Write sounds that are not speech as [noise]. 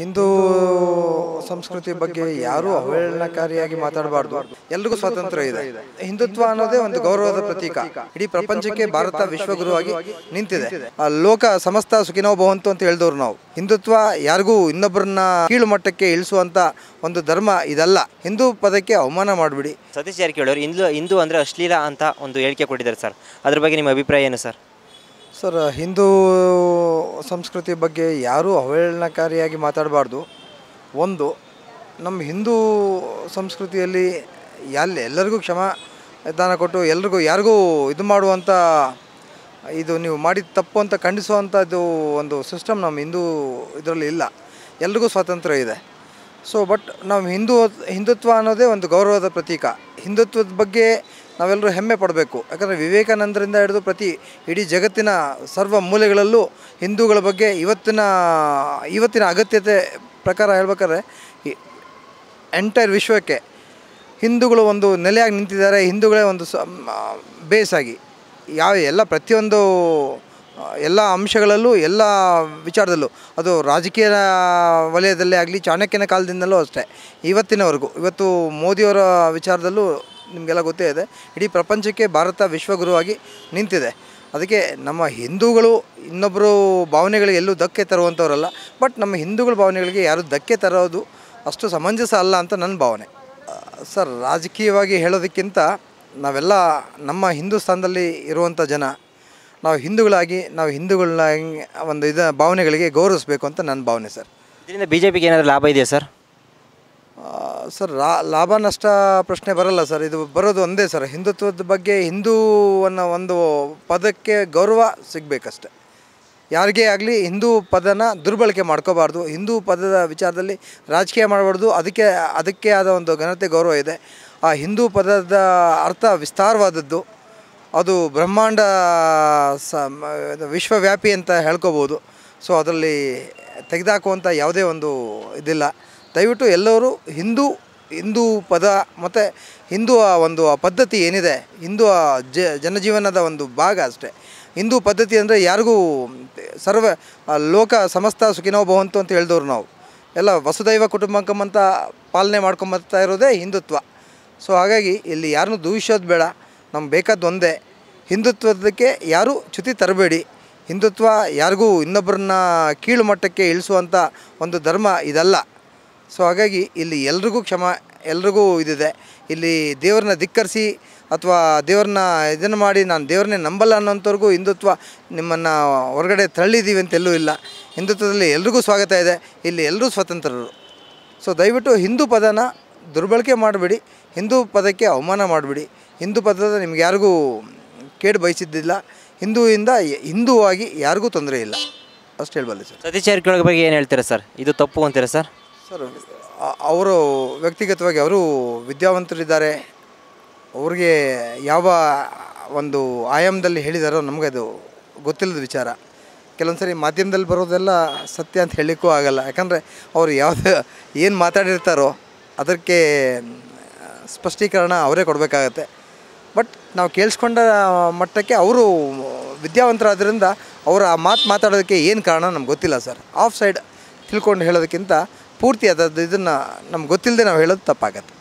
ಹಿಂದೂ ಸಂಸ್ಕೃತಿ ಬಗ್ಗೆ ಯಾರು ಅವಹೇಳನಕಾರಿಯಾಗಿ ಮಾತಾಡಬಾರ್ದು ಎಲ್ರಿಗೂ ಸ್ವಾತಂತ್ರ್ಯ ಇದೆ ಹಿಂದುತ್ವ ಅನ್ನೋದೇ ಒಂದು ಗೌರವದ ಪ್ರತೀಕ ಇಡೀ ಪ್ರಪಂಚಕ್ಕೆ ಭಾರತ ವಿಶ್ವಗುರುವಾಗಿ ನಿಂತಿದೆ ಲೋಕ ಸಮಸ್ತ ಸುಖಿನೋ ಭವಂತು ಅಂತ ಹೇಳಿದವ್ರು ನಾವು ಹಿಂದುತ್ವ ಯಾರಿಗೂ ಇನ್ನೊಬ್ಬರನ್ನ ಕೀಳು ಮಟ್ಟಕ್ಕೆ ಇಳಿಸುವಂತ ಒಂದು ಧರ್ಮ ಇದಲ್ಲ ಹಿಂದೂ ಪದಕ್ಕೆ ಅವಮಾನ ಮಾಡಿಬಿಡಿ ಸತೀಶ್ ಯಾರು ಅವರು ಹಿಂದೂ ಹಿಂದೂ ಅಂದ್ರೆ ಅಶ್ಲೀಲ ಅಂತ ಒಂದು ಹೇಳಿಕೆ ಕೊಟ್ಟಿದ್ದಾರೆ ಸರ್ ಅದ್ರ ಬಗ್ಗೆ ನಿಮ್ಮ ಅಭಿಪ್ರಾಯ ಏನು ಸರ್ ಸರ್ ಹಿಂದೂ ಸಂಸ್ಕೃತಿ ಬಗ್ಗೆ ಯಾರೂ ಅವಹೇಳನಕಾರಿಯಾಗಿ ಮಾತಾಡಬಾರ್ದು ಒಂದು ನಮ್ಮ ಹಿಂದೂ ಸಂಸ್ಕೃತಿಯಲ್ಲಿ ಎಲ್ಲಿ ಎಲ್ಲರಿಗೂ ದಾನ ಕೊಟ್ಟು ಎಲ್ರಿಗೂ ಯಾರಿಗೂ ಇದು ಮಾಡುವಂಥ ಇದು ನೀವು ಮಾಡಿದ ತಪ್ಪು ಅಂತ ಖಂಡಿಸುವಂಥದ್ದು ಒಂದು ಸಿಸ್ಟಮ್ ನಮ್ಮ ಹಿಂದೂ ಇದರಲ್ಲಿ ಇಲ್ಲ ಎಲ್ರಿಗೂ ಸ್ವಾತಂತ್ರ್ಯ ಇದೆ ಸೊ ಬಟ್ ನಾವು ಹಿಂದೂ ಹಿಂದುತ್ವ ಅನ್ನೋದೇ ಒಂದು ಗೌರವದ ಪ್ರತೀಕ ಹಿಂದುತ್ವದ ಬಗ್ಗೆ ನಾವೆಲ್ಲರೂ ಹೆಮ್ಮೆ ಪಡಬೇಕು ಯಾಕಂದರೆ ವಿವೇಕಾನಂದರಿಂದ ಹಿಡಿದು ಪ್ರತಿ ಇಡೀ ಜಗತ್ತಿನ ಸರ್ವ ಮೂಲೆಗಳಲ್ಲೂ ಹಿಂದೂಗಳ ಬಗ್ಗೆ ಇವತ್ತಿನ ಇವತ್ತಿನ ಅಗತ್ಯತೆ ಪ್ರಕಾರ ಹೇಳ್ಬೇಕಾದ್ರೆ ಎಂಟೈರ್ ವಿಶ್ವಕ್ಕೆ ಹಿಂದೂಗಳು ಒಂದು ನೆಲೆಯಾಗಿ ನಿಂತಿದ್ದಾರೆ ಹಿಂದೂಗಳೇ ಒಂದು ಬೇಸಾಗಿ ಯಾವ ಎಲ್ಲ ಪ್ರತಿಯೊಂದು ಎಲ್ಲ ಅಂಶಗಳಲ್ಲೂ ಎಲ್ಲ ವಿಚಾರದಲ್ಲೂ ಅದು ರಾಜಕೀಯ ವಲಯದಲ್ಲೇ ಆಗಲಿ ಚಾಣಕ್ಯನ ಕಾಲದಿಂದಲೂ ಅಷ್ಟೇ ಇವತ್ತಿನವರೆಗೂ ಇವತ್ತು ಮೋದಿಯವರ ವಿಚಾರದಲ್ಲೂ ನಿಮಗೆಲ್ಲ ಗೊತ್ತೇ ಇದೆ ಇಡೀ ಪ್ರಪಂಚಕ್ಕೆ ಭಾರತ ವಿಶ್ವಗುರುವಾಗಿ ನಿಂತಿದೆ ಅದಕ್ಕೆ ನಮ್ಮ ಹಿಂದೂಗಳು ಇನ್ನೊಬ್ಬರು ಭಾವನೆಗಳಿಗೆ ಎಲ್ಲೂ ಧಕ್ಕೆ ತರುವಂಥವ್ರಲ್ಲ ಬಟ್ ನಮ್ಮ ಹಿಂದೂಗಳ ಭಾವನೆಗಳಿಗೆ ಯಾರು ಧಕ್ಕೆ ತರೋದು ಅಷ್ಟು ಸಮಂಜಸ ಅಲ್ಲ ಅಂತ ನನ್ನ ಭಾವನೆ ಸರ್ ರಾಜಕೀಯವಾಗಿ ಹೇಳೋದಕ್ಕಿಂತ ನಾವೆಲ್ಲ ನಮ್ಮ ಹಿಂದೂಸ್ತಾನದಲ್ಲಿ ಇರುವಂಥ ಜನ ನಾವು ಹಿಂದೂಗಳಾಗಿ ನಾವು ಹಿಂದೂಗಳನ್ನ ಒಂದು ಇದ ಭಾವನೆಗಳಿಗೆ ಗೌರವಿಸಬೇಕು ಅಂತ ನನ್ನ ಭಾವನೆ ಸರ್ ಇದರಿಂದ ಬಿ ಜೆ ಪಿಗೆ ಏನಾದರೂ ಲಾಭ ಇದೆಯಾ ಸರ್ ಸರ್ ಲಾಭ ನಷ್ಟ ಪ್ರಶ್ನೆ ಬರಲ್ಲ ಸರ್ ಇದು ಬರೋದು ಒಂದೇ ಸರ್ ಹಿಂದುತ್ವದ ಬಗ್ಗೆ ಹಿಂದೂ ಅನ್ನೋ ಒಂದು ಪದಕ್ಕೆ ಗೌರವ ಸಿಗಬೇಕಷ್ಟೆ ಯಾರಿಗೇ ಆಗಲಿ ಹಿಂದೂ ಪದನ ದುರ್ಬಳಕೆ ಮಾಡ್ಕೋಬಾರ್ದು ಹಿಂದೂ ಪದದ ವಿಚಾರದಲ್ಲಿ ರಾಜಕೀಯ ಮಾಡಬಾರ್ದು ಅದಕ್ಕೆ ಅದಕ್ಕೆ ಆದ ಒಂದು ಘನತೆ ಗೌರವ ಇದೆ ಆ ಹಿಂದೂ ಪದದ ಅರ್ಥ ವಿಸ್ತಾರವಾದದ್ದು ಅದು ಬ್ರಹ್ಮಾಂಡ ಸ ವಿಶ್ವವ್ಯಾಪಿ ಅಂತ ಹೇಳ್ಕೋಬೋದು ಸೊ ಅದರಲ್ಲಿ ತೆಗೆದಾಕುವಂಥ ಯಾವುದೇ ಒಂದು ಇದಿಲ್ಲ ದಯವಿಟ್ಟು ಎಲ್ಲರೂ ಹಿಂದೂ ಹಿಂದೂ ಪದ ಮತ್ತು ಹಿಂದೂ ಒಂದು ಪದ್ಧತಿ ಏನಿದೆ ಹಿಂದೂ ಜನಜೀವನದ ಒಂದು ಭಾಗ ಅಷ್ಟೇ ಹಿಂದೂ ಪದ್ಧತಿ ಅಂದರೆ ಯಾರಿಗೂ ಸರ್ವ ಲೋಕ ಸಮಸ್ತ ಸುಖಿನೋ ಭವಂತು ಅಂತ ಹೇಳ್ದವ್ರು ನಾವು ಎಲ್ಲ ವಸುದೈವ ಕುಟುಂಬಕಂ ಅಂತ ಪಾಲನೆ ಮಾಡ್ಕೊಂಬರ್ತಾ ಇರೋದೇ ಹಿಂದುತ್ವ ಸೊ ಹಾಗಾಗಿ ಇಲ್ಲಿ ಯಾರನ್ನೂ ದೂಷಿಸೋದು ಬೇಡ ನಮ್ಗೆ ಬೇಕಾದ್ದು ಒಂದೇ ಹಿಂದುತ್ವದಕ್ಕೆ ಯಾರೂ ಚ್ಯುತಿ ತರಬೇಡಿ ಹಿಂದುತ್ವ ಯಾರಿಗೂ ಇನ್ನೊಬ್ಬರನ್ನ ಕೀಳು ಮಟ್ಟಕ್ಕೆ ಇಳಿಸುವಂಥ ಒಂದು ಧರ್ಮ ಇದಲ್ಲ ಸೊ ಹಾಗಾಗಿ ಇಲ್ಲಿ ಎಲ್ರಿಗೂ ಕ್ಷಮ ಎಲ್ರಿಗೂ ಇದಿದೆ ಇಲ್ಲಿ ದೇವ್ರನ್ನ ಧಿಕ್ಕರಿಸಿ ಅಥವಾ ದೇವ್ರನ್ನ ಇದನ್ನು ಮಾಡಿ ನಾನು ದೇವ್ರನ್ನೇ ನಂಬಲ್ಲ ಅನ್ನೋಂಥವ್ರಿಗೂ ಹಿಂದುತ್ವ ನಿಮ್ಮನ್ನು ಹೊರಗಡೆ ತಳ್ಳಿದ್ದೀವಿ ಅಂತೆಲ್ಲೂ ಇಲ್ಲ ಹಿಂದುತ್ವದಲ್ಲಿ ಎಲ್ರಿಗೂ ಸ್ವಾಗತ ಇದೆ ಇಲ್ಲಿ ಎಲ್ಲರೂ ಸ್ವತಂತ್ರರು ಸೊ ದಯವಿಟ್ಟು ಹಿಂದೂ ಪದನ ದುರ್ಬಳಕೆ ಮಾಡಬೇಡಿ ಹಿಂದೂ ಪದಕ್ಕೆ ಅವಮಾನ ಮಾಡಿಬಿಡಿ ಹಿಂದೂ ಪದದ ನಿಮ್ಗೆ ಯಾರಿಗೂ ಕೇಡು ಬಯಸಿದ್ದಿಲ್ಲ ಹಿಂದೂಯಿಂದ ಆಗಿ ಯಾರಿಗೂ ತೊಂದರೆ ಇಲ್ಲ ಅಷ್ಟು ಹೇಳ್ಬಲ್ಲ ಸರ್ ಸತೀಶ್ ಬಗ್ಗೆ ಏನು ಹೇಳ್ತೀರಾ ಸರ್ ಇದು ತಪ್ಪು ಅಂತೀರಾ ಸರ್ ಸರ್ ಅವರು ವ್ಯಕ್ತಿಗತವಾಗಿ ಅವರು ವಿದ್ಯಾವಂತರಿದ್ದಾರೆ ಅವ್ರಿಗೆ ಯಾವ ಒಂದು ಆಯಾಮದಲ್ಲಿ ಹೇಳಿದಾರೋ ನಮಗೆ ಅದು ಗೊತ್ತಿಲ್ಲದ ವಿಚಾರ ಕೆಲವೊಂದು ಸರಿ ಮಾಧ್ಯಮದಲ್ಲಿ ಬರೋದೆಲ್ಲ ಸತ್ಯ ಅಂತ ಹೇಳಲಿಕ್ಕೂ ಆಗಲ್ಲ ಯಾಕಂದರೆ ಅವರು ಯಾವುದು [laughs] ಏನು ಮಾತಾಡಿರ್ತಾರೋ ಅದಕ್ಕೆ ಸ್ಪಷ್ಟೀಕರಣ ಅವರೇ ಕೊಡಬೇಕಾಗತ್ತೆ ಬಟ್ ನಾವು ಕೇಳಿಸ್ಕೊಂಡ ಮಟ್ಟಕ್ಕೆ ಅವರು ವಿದ್ಯಾವಂತರಾದ್ರಿಂದ ಅವರ ಆ ಮಾತು ಮಾತಾಡೋದಕ್ಕೆ ಏನು ಕಾರಣ ನಮ್ಗೆ ಗೊತ್ತಿಲ್ಲ ಸರ್ ಆಫ್ ಸೈಡ್ ತಿಳ್ಕೊಂಡು ಹೇಳೋದಕ್ಕಿಂತ ಪೂರ್ತಿ ಅದದ್ದು ಇದನ್ನು ನಮ್ಗೆ ಗೊತ್ತಿಲ್ಲದೆ ನಾವು ಹೇಳೋದು ತಪ್ಪಾಗತ್ತೆ